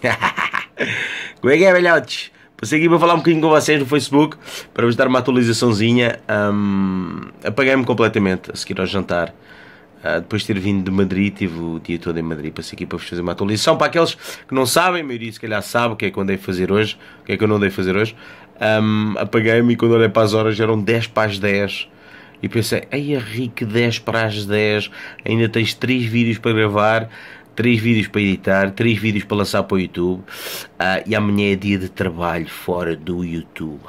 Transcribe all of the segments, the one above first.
Como é que é, velhotes? Passei aqui para falar um pouquinho com vocês no Facebook para vos dar uma atualizaçãozinha. Um, Apaguei-me completamente a seguir ao jantar. Uh, depois de ter vindo de Madrid, tive o dia todo em Madrid. Passei aqui para vos fazer uma atualização. Para aqueles que não sabem, a maioria se calhar sabe o que é que eu andei a fazer hoje, o que é que eu não andei a fazer hoje. Um, Apaguei-me e quando olhei para as horas eram 10 para as 10. E pensei, ai Henrique, 10 para as 10, ainda tens 3 vídeos para gravar três vídeos para editar, três vídeos para lançar para o YouTube uh, e amanhã é dia de trabalho fora do YouTube.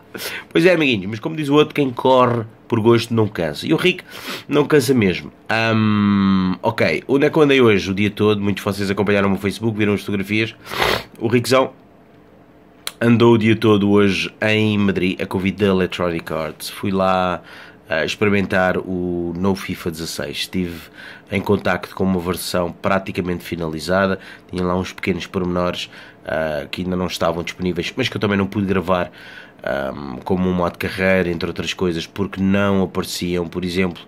pois é, amiguinhos, mas como diz o outro, quem corre por gosto não cansa. E o Rick não cansa mesmo. Um, ok, onde é que eu andei hoje o dia todo? Muitos de vocês acompanharam o no Facebook, viram as fotografias. O Rickzão andou o dia todo hoje em Madrid a convite da Electronic Arts. Fui lá a experimentar o novo FIFA 16. Estive em contacto com uma versão praticamente finalizada, tinha lá uns pequenos pormenores uh, que ainda não estavam disponíveis, mas que eu também não pude gravar. Um, ah, como um modo de carreira, entre outras coisas, porque não apareciam, por exemplo,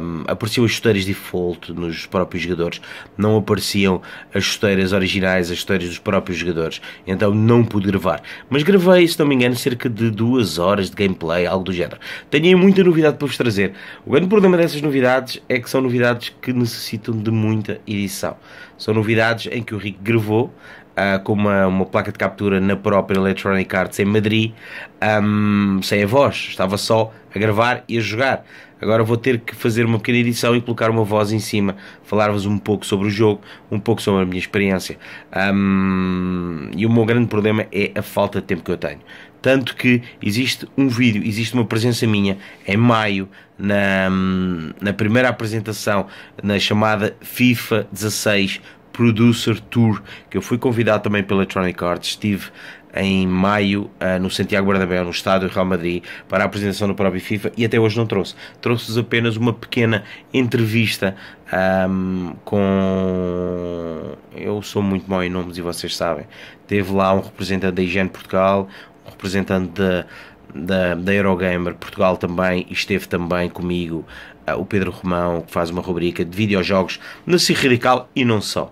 um, apareciam as chuteiras default nos próprios jogadores, não apareciam as chuteiras originais, as chuteiras dos próprios jogadores, então não pude gravar. Mas gravei, se não me engano, cerca de duas horas de gameplay, algo do género. Tenho aí muita novidade para vos trazer. O grande problema dessas novidades é que são novidades que necessitam de muita edição. São novidades em que o Rick gravou, Uh, com uma, uma, placa de captura na própria Electronic Arts em Madrid, um, sem a voz, estava só a gravar e a jogar. Agora vou ter que fazer uma pequena edição e colocar uma voz em cima, falar-vos um pouco sobre o jogo, um pouco sobre a minha experiência. Um, e o meu grande problema é a falta de tempo que eu tenho. Tanto que existe um vídeo, existe uma presença minha em maio, na, na primeira apresentação, na chamada FIFA 16 Producer Tour, que eu fui convidado também pela Electronic Arts, estive em maio eh, no Santiago Bernabéu, no estádio Real Madrid, para a apresentação do próprio FIFA e até hoje não trouxe. Trouxe-vos apenas uma pequena entrevista um, ehm, com. Eu sou muito mau em nomes e vocês sabem. Teve lá um representante da Higiene Portugal, um representante da. Da, da Eurogamer Portugal também e esteve também comigo uh, o Pedro Romão que faz uma rubrica de videojogos na Cirradical e não só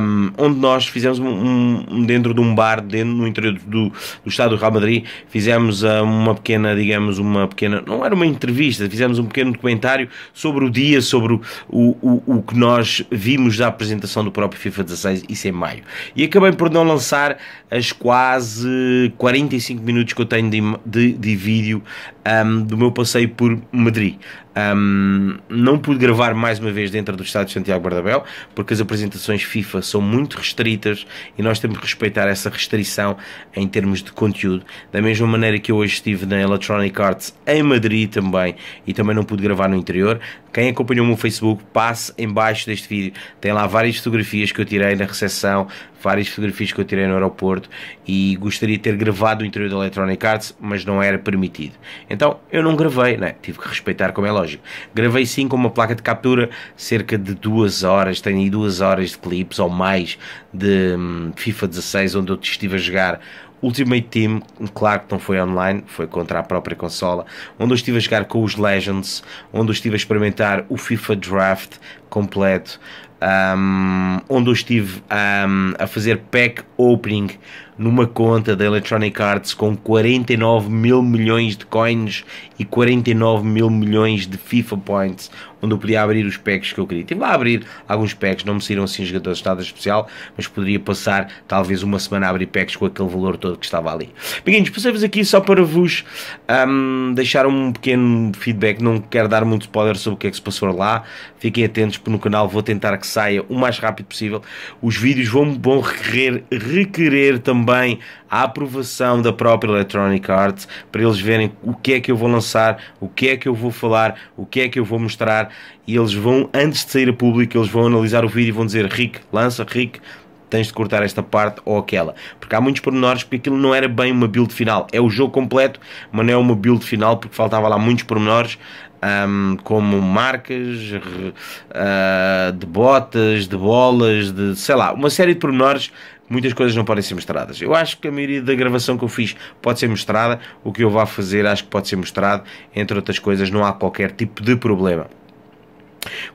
um, onde nós fizemos um, um, dentro de um bar dentro no interior do, do estado do Real Madrid fizemos ah, uma pequena digamos uma pequena não era uma entrevista fizemos um pequeno documentário sobre o dia sobre o, o, o que nós vimos da apresentação do próprio FIFA 16 isso em maio e acabei por não lançar as quase 45 minutos que eu tenho de, de, de vídeo um, do meu passeio por Madrid um, não pude gravar mais uma vez dentro do estádio de Santiago Bardabel, porque as apresentações FIFA são muito restritas e nós temos que respeitar essa restrição em termos de conteúdo. Da mesma maneira que eu hoje estive na Electronic Arts em Madrid também e também não pude gravar no interior, quem acompanhou -me no Facebook, passe embaixo deste vídeo. Tem lá várias fotografias que eu tirei na recepção, várias fotografias que eu tirei no aeroporto e gostaria de ter gravado o interior da Electronic Arts, mas não era permitido. Então eu não gravei, né? tive que respeitar, como é lógico. Gravei sim com uma placa de captura, cerca de duas horas, tenho aí duas horas de clipes ou mais de hum, FIFA 16, onde eu estive a jogar Ultimate Team, claro que não foi online, foi contra a própria consola, onde eu estive a jogar com os Legends, onde eu estive a experimentar o FIFA Draft, completo, um, onde eu estive um, a fazer pack opening numa conta da Electronic Arts com 49 mil milhões de coins e 49 mil milhões de FIFA points, onde eu podia abrir os packs que eu queria. Estive a abrir alguns packs, não me saíram assim jogadores de estado especial, mas poderia passar talvez uma semana a abrir packs com aquele valor todo que estava ali. Amiguinhos, passei-vos aqui só para vos um, deixar um pequeno feedback, não quero dar muito spoiler sobre o que é que se passou lá, fiquem atentos Tipo, no canal, vou tentar que saia o mais rápido possível. Os vídeos vão, vão requerer, requerer também a aprovação da própria Electronic Arts para eles verem o que é que eu vou lançar, o que é que eu vou falar, o que é que eu vou mostrar. E eles vão, antes de sair a público, eles vão analisar o vídeo e vão dizer: Rick, lança, Rick, tens de cortar esta parte ou aquela. Porque há muitos pormenores, porque aquilo não era bem uma build final. É o jogo completo, mas não é uma build final, porque faltava lá muitos pormenores um, como marcas uh, de botas, de bolas, de sei lá, uma série de pormenores. Muitas coisas não podem ser mostradas. Eu acho que a maioria da gravação que eu fiz pode ser mostrada. O que eu vá fazer acho que pode ser mostrado. Entre outras coisas, não há qualquer tipo de problema.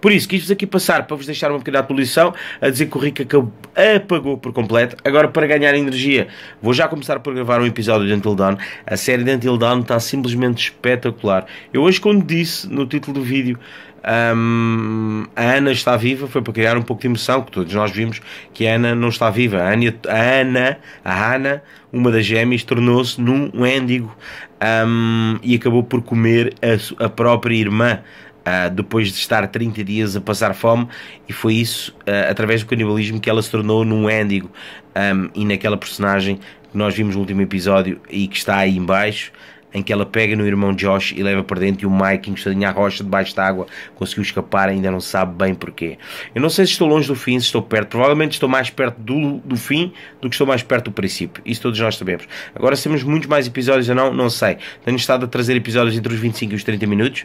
Por isso, quis-vos aqui passar para vos deixar uma pequena atualização a dizer que o Rico acabou, apagou por completo. Agora, para ganhar energia, vou já começar por gravar um episódio de Until Dawn. A série de Until Dawn está simplesmente espetacular. Eu hoje, quando disse no título do vídeo um, a Ana está viva, foi para criar um pouco de emoção, que todos nós vimos que a Ana não está viva. A Ana, a Ana, a Ana uma das gêmeas, tornou-se num êndigo um, e acabou por comer a, a própria irmã. Uh, depois de estar 30 dias a passar fome, e foi isso, uh, através do canibalismo, que ela se tornou num Êndigo um, e naquela personagem que nós vimos no último episódio e que está aí embaixo, em que ela pega no irmão Josh e leva para dentro e o Mike encostadinho à rocha debaixo da água conseguiu escapar ainda não sabe bem porquê. Eu não sei se estou longe do fim, se estou perto. Provavelmente estou mais perto do, do fim do que estou mais perto do princípio. Isso todos nós sabemos. Agora se temos muitos mais episódios ou não, não sei. Tenho estado a trazer episódios entre os 25 e os 30 minutos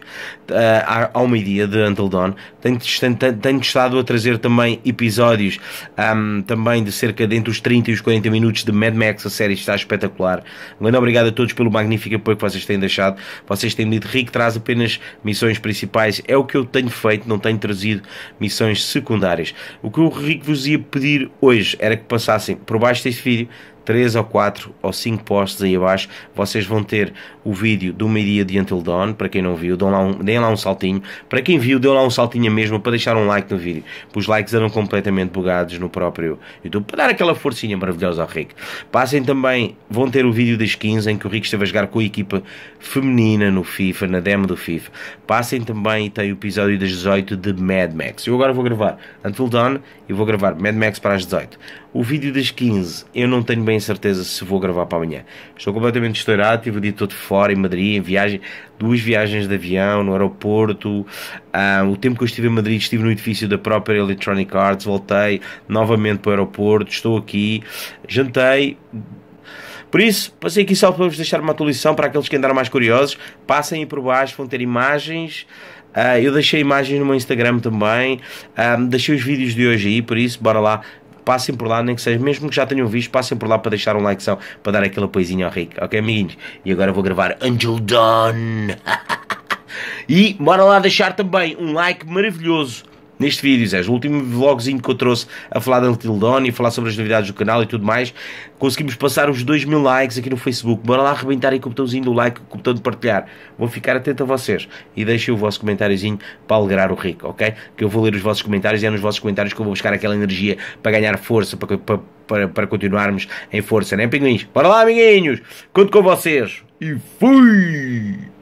uh, ao meio-dia de Until Dawn. Tenho, tenho, tenho, estado a trazer também episódios um, ehm, também de cerca de entre os 30 e os 40 minutos de Mad Max. A série está espetacular. Um grande obrigado a todos pelo magnífico apoio que vocês têm deixado. Vocês têm me dito, Rick traz apenas missões principais. É o que eu tenho feito, não tenho trazido missões secundárias. O que o Rick vos ia pedir hoje era que passassem por baixo deste vídeo, 3 ou 4 ou 5 postos aí abaixo, vocês vão ter o vídeo do meio-dia de Until Dawn, para quem não viu, dão lá um, deem lá um saltinho, para quem viu, deu lá um saltinho mesmo para deixar um like no vídeo, os likes eram completamente bugados no próprio YouTube, para dar aquela forcinha maravilhosa ao Rick. Passem também, vão ter o vídeo das 15 em que o Rick esteve a jogar com a equipa feminina no FIFA, na demo do FIFA. Passem também e tem o episódio das 18 de Mad Max. Eu agora vou gravar Until Dawn e vou gravar Mad Max para as 18. O vídeo das 15 eu não tenho bem tenho certeza se vou gravar para amanhã. Estou completamente estourado, tive o dia todo fora, em Madrid, em viagem, duas viagens de avião, no aeroporto. Ah, o tempo que eu estive em Madrid, estive no edifício da própria Electronic Arts, voltei novamente para o aeroporto, estou aqui, jantei. Por isso, passei aqui só para vos deixar uma atualização para aqueles que andaram mais curiosos. Passem aí por baixo, vão ter imagens. Uh, eu deixei imagens no meu Instagram também. Um, ah, deixei os vídeos de hoje aí, por isso, bora lá passem por lá, nem que seja, mesmo que já tenham visto, passem por lá para deixar um like, para dar aquela poesinha ao Rick, ok, amiguinhos? E agora vou gravar Angel Dawn. e bora lá deixar também um like maravilhoso neste vídeo, Zé. O último vlogzinho que eu trouxe a falar da Little Dawn e falar sobre as novidades do canal e tudo mais, conseguimos passar os 2 mil likes aqui no Facebook. Bora lá arrebentar aí com o botãozinho do like, com o botão de partilhar. Vou ficar atento a vocês e deixem o vosso comentáriozinho para alegrar o rico, ok? Que eu vou ler os vossos comentários e é nos vossos comentários que eu vou buscar aquela energia para ganhar força, para, para, para, para continuarmos em força, né, pinguins? Bora lá, amiguinhos! Conto com vocês! E fui!